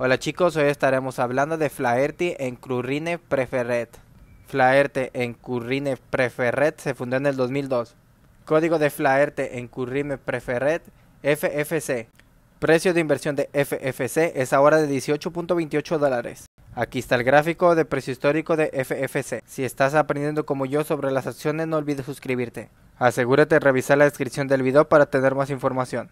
Hola chicos, hoy estaremos hablando de Flaherty en Currine Preferred. Flaherty en Currine Preferred se fundó en el 2002. Código de Flaherty en Currine Preferred, FFC. Precio de inversión de FFC es ahora de 18.28 dólares. Aquí está el gráfico de precio histórico de FFC. Si estás aprendiendo como yo sobre las acciones, no olvides suscribirte. Asegúrate de revisar la descripción del video para tener más información.